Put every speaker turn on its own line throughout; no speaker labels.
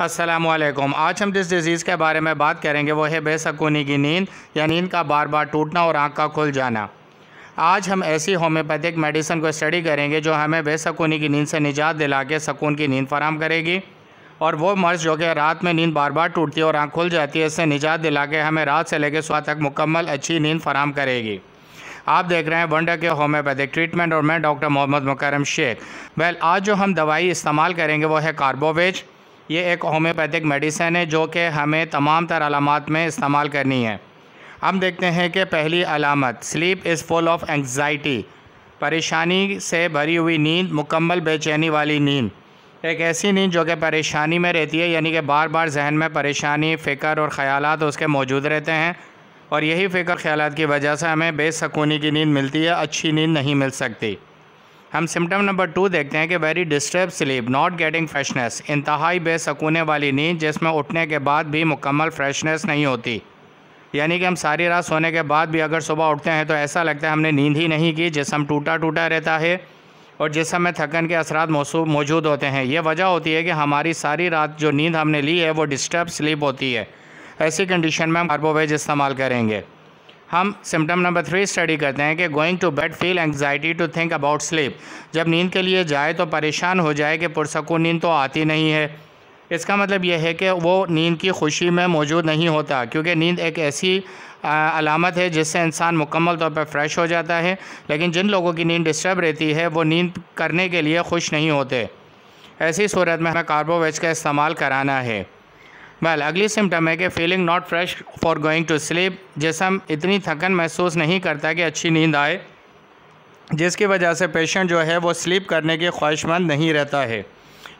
असलम आज हम जिस डिज़ीज़ के बारे में बात करेंगे वो है बेसकूनी की नींद या नींद का बार बार टूटना और आँख का खुल जाना आज हम ऐसी होम्योपैथिक मेडिसिन को स्टडी करेंगे जो हमें बेसकूनी की नींद से निजात दिला के सकून की नींद फराम करेगी और वो मर्ज जो कि रात में नींद बार बार टूटती है और आँख खुल जाती है इससे निजात दिला के हमें रात से लेकर सुबह तक मुकम्मल अच्छी नींद फराम करेगी आप देख रहे हैं वंडर के होम्योपैथिक ट्रीटमेंट और मैं डॉक्टर मोहम्मद मुकरम शेख वेल आज जो हम दवाई इस्तेमाल करेंगे वो है कार्बोवेज ये एक होम्योपैथिक मेडिसिन है जो कि हमें तमाम तर अलामत में इस्तेमाल करनी है हम देखते हैं कि पहली अलामत sleep is full of anxiety परेशानी से भरी हुई नींद मुकम्मल बेचैनी वाली नींद एक ऐसी नींद जो कि परेशानी में रहती है यानी कि बार बार जहन में परेशानी फ़िक्र और ख़्याल उसके मौजूद रहते हैं और यही फ़िक्र ख्याल की वजह से हमें बेसकूनी की नींद मिलती है अच्छी नींद नहीं मिल सकती हम सिम्टम नंबर टू देखते हैं कि very disturb sleep not getting freshness इंतहाई बेसकूने वाली नींद जिसमें उठने के बाद भी मुकम्मल फ्रेशनेस नहीं होती यानी कि हम सारी रात सोने के बाद भी अगर सुबह उठते हैं तो ऐसा लगता है हमने नींद ही नहीं की जिसम टूटा टूटा रहता है और जिसम में थकन के असरात मौजूद होते हैं ये वजह होती है कि हमारी सारी रात जो नींद हमने ली है वो डिस्टर्ब स्लीप होती है ऐसी कंडीशन में हम कार्बोवेज इस्तेमाल करेंगे हम सिम्टम नंबर थ्री स्टडी करते हैं कि going to bed feel anxiety to think about sleep जब नींद के लिए जाए तो परेशान हो जाए कि पुरसकून नींद तो आती नहीं है इसका मतलब यह है कि वो नींद की खुशी में मौजूद नहीं होता क्योंकि नींद एक ऐसी अलामत है जिससे इंसान मुकम्मल तौर पर फ्रेश हो जाता है लेकिन जिन लोगों की नींद डिस्टर्ब रहती है वो नींद करने के लिए खुश नहीं होते ऐसी सूरत में हमें कार्बोवेज का इस्तेमाल कराना है वेल अगली सिम्टम है कि feeling not fresh for going to sleep जिसम इतनी थकन महसूस नहीं करता कि अच्छी नींद आए जिसकी वजह से पेशेंट जो है वो स्लीप करने की ख्वाहिशमंद नहीं रहता है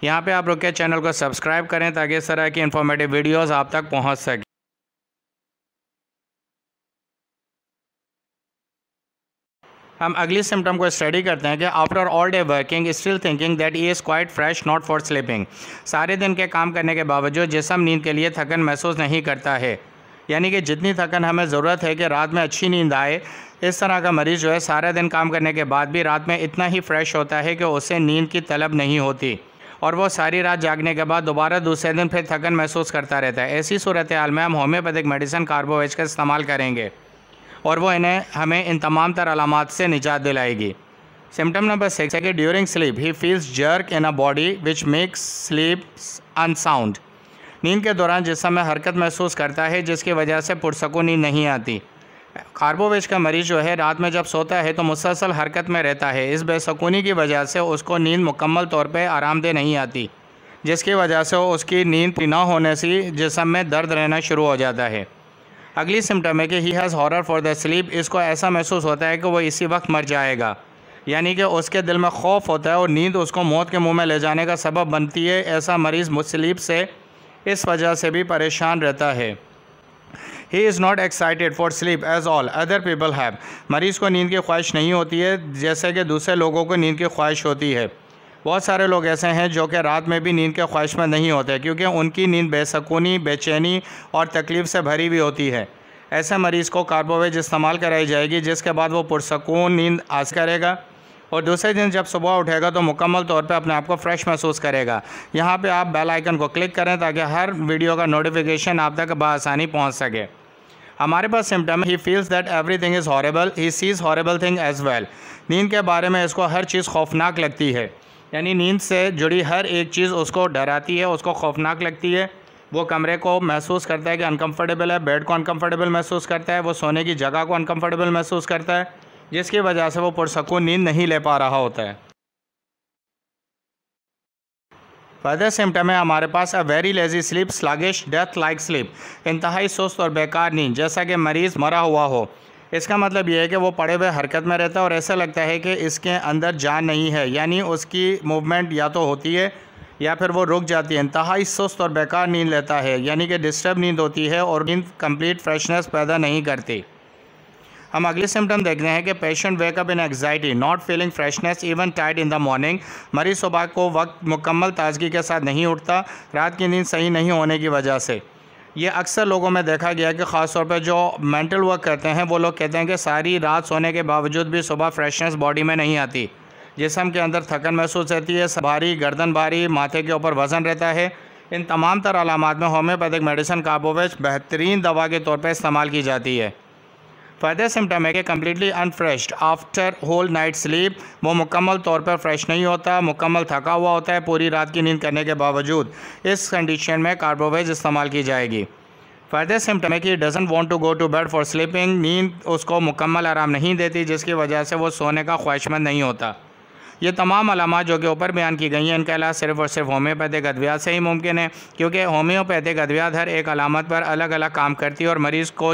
यहाँ पे आप रुके चैनल को सब्सक्राइब करें ताकि इस तरह की इन्फॉर्मेटिव वीडियोस आप तक पहुँच सकें हम अगली सिम्टम को स्टडी करते हैं कि after all day working still thinking that he is quite fresh not for sleeping सारे दिन के काम करने के बावजूद जिसम नींद के लिए थकन महसूस नहीं करता है यानी कि जितनी थकन हमें ज़रूरत है कि रात में अच्छी नींद आए इस तरह का मरीज़ जो है सारा दिन काम करने के बाद भी रात में इतना ही फ्रेश होता है कि उसे नींद की तलब नहीं होती और वो सारी रात जागने के बाद दोबारा दूसरे दिन फिर थकन महसूस करता रहता है ऐसी सूरत हाल में हम होम्योपैथिक मेडिसिन कार्बोवेज का इस्तेमाल करेंगे और वो इन्हें हमें इन तमाम तर अलामत से निजात दिलाएगी सिम्टम नंबर सिक्स है कि during sleep he feels jerk in a body which makes sleep unsound नींद के दौरान जिसम में हरकत महसूस करता है जिसकी वजह से पुरसकून नींद नहीं आती कार्बोवेज का मरीज़ जो है रात में जब सोता है तो मुसलसल हरकत में रहता है इस बेसकूनी की वजह से उसको नींद मुकम्मल तौर पर आरामदेह नहीं आती जिसकी वजह से उसकी नींद न होने से जिसम में दर्द रहना शुरू हो जाता है अगली सिम्टम है कि he has horror for the sleep इसको ऐसा महसूस होता है कि वो इसी वक्त मर जाएगा यानी कि उसके दिल में खौफ होता है और नींद उसको मौत के मुंह में ले जाने का सबब बनती है ऐसा मरीज़ मुस्लिप से इस वजह से भी परेशान रहता है he is not excited for sleep as all other people have मरीज़ को नींद की ख्वाहिश नहीं होती है जैसे कि दूसरे लोगों को नींद की ख्वाहिश होती है बहुत सारे लोग ऐसे हैं जो कि रात में भी नींद के ख्वाहिश में नहीं होते क्योंकि उनकी नींद बेसकूनी बेचैनी और तकलीफ़ से भरी हुई होती है ऐसे मरीज़ को कार्बोवेज इस्तेमाल कराई जाएगी जिसके बाद वो पुरसकून नींद आज करेगा और दूसरे दिन जब सुबह उठेगा तो मुकम्मल तौर पे अपने आप को फ्रेश महसूस करेगा यहाँ पे आप बेल आइकन को क्लिक करें ताकि हर वीडियो का नोटिफिकेशन आप तक बसानी पहुँच सके हमारे पास symptom he feels that everything is horrible he sees horrible thing as well नींद के बारे में इसको हर चीज़ खौफनाक लगती है यानी नींद से जुड़ी हर एक चीज़ उसको डराती है उसको खौफनाक लगती है वो कमरे को महसूस करता है कि अनकंफर्टेबल है बेड को अनकंफर्टेबल महसूस करता है वो सोने की जगह को अनकंफर्टेबल महसूस करता है जिसकी वजह से वो पुरसकून नींद नहीं ले पा रहा होता है फर्दर सिम्टम है हमारे पास a very lazy sleep sluggish death like sleep इंतहाई सुस्त और बेकार नींद जैसा कि मरीज़ मरा हुआ हो इसका मतलब यह है कि वो पड़े हुए हरकत में रहता है और ऐसा लगता है कि इसके अंदर जान नहीं है यानी उसकी मूवमेंट या तो होती है या फिर वो रुक जाती है इंतहाई सुस्त और बेकार नींद लेता है यानी कि डिस्टर्ब नींद होती है और नींद कंप्लीट फ्रेशनेस पैदा नहीं करती हम अगले सिम्टम देखते हैं कि patient wake up in anxiety not feeling freshness even टाइड इन द मॉर्निंग मरीज सुबह को वक्त मुकम्मल ताजगी के साथ नहीं उठता रात की नींद सही नहीं होने की वजह से ये अक्सर लोगों में देखा गया कि ख़ास तौर पर जो मेंटल वर्क करते हैं वो लोग कहते हैं कि सारी रात सोने के बावजूद भी सुबह फ्रेशनेस बॉडी में नहीं आती जिसम के अंदर थकन महसूस रहती है भारी गर्दन भारी माथे के ऊपर वज़न रहता है इन तमाम तर अलामत में होम्योपैथिक मेडिसिन काबोवेज बेहतरीन दवा के तौर पर इस्तेमाल की जाती है फर्दर सिम्टम है कि completely unfresh after whole night sleep वो मुकम्मल तौर पर फ्रेश नहीं होता मुकम्मल थका हुआ होता है पूरी रात की नींद करने के बावजूद इस कंडीशन में कार्बोवेज इस्तेमाल की जाएगी फर्दर सिम्टम है कि doesn't want to go to bed for sleeping नींद उसको मुकम्मल आराम नहीं देती जिसकी वजह से वो सोने का ख्वाहिशमंद नहीं होता ये तमाम अलामत जो कि ऊपर बयान की गई हैं इनका इलाज सिर्फ और सिर्फ होम्योपैथिक अद्वियात से ही मुमकिन है क्योंकि होम्योपैथिक अद्वियात हर एक अलामत पर अलग अलग काम करती है और मरीज़ को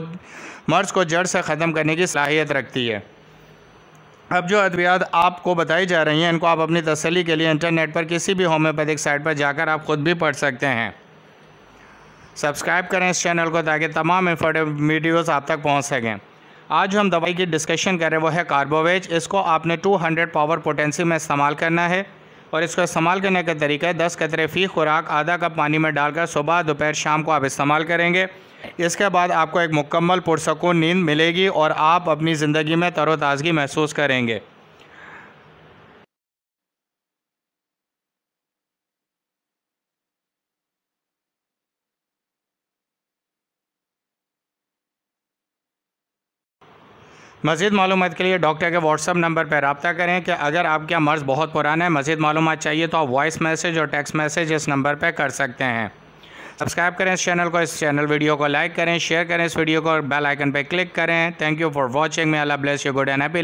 मर्ज़ को जड़ से ख़त्म करने की सलाहियत रखती है अब जो अद्वियात आपको बताई जा रही हैं इनको आप अपनी तसली के लिए इंटरनेट पर किसी भी होम्योपैथिक साइट पर जाकर आप ख़ुद भी पढ़ सकते हैं सब्सक्राइब करें इस चैनल को ताकि तमाम इन्फॉर्मेटिव वीडियोज़ आप तक पहुँच सकें आज जो हम दवाई की डिस्कशन कर रहे हैं वो है कार्बोवेज इसको आपने 200 पावर पोटेंसी में इस्तेमाल करना है और इसको इस्तेमाल करने का तरीका है दस कतरे फ़ी खुराक आधा कप पानी में डालकर सुबह दोपहर शाम को आप इस्तेमाल करेंगे इसके बाद आपको एक मुकम्मल पुरसकून नींद मिलेगी और आप अपनी ज़िंदगी में तरोताज़गी महसूस करेंगे मज़ीद मालूम के लिए डॉक्टर के व्हाट्सअप नंबर पर रबता करें कि अगर आपका मर्ज़ बहुत पुराना है मज़ीद मालूम चाहिए तो आप वॉइस मैसेज और टेक्स्ट मैसेज इस नंबर पर कर सकते हैं सब्सक्राइब करें इस चैनल को इस चैनल वीडियो को लाइक करें शेयर करें इस वीडियो को और बेल आइकन पर क्लिक करें thank you for watching may Allah bless you good and happy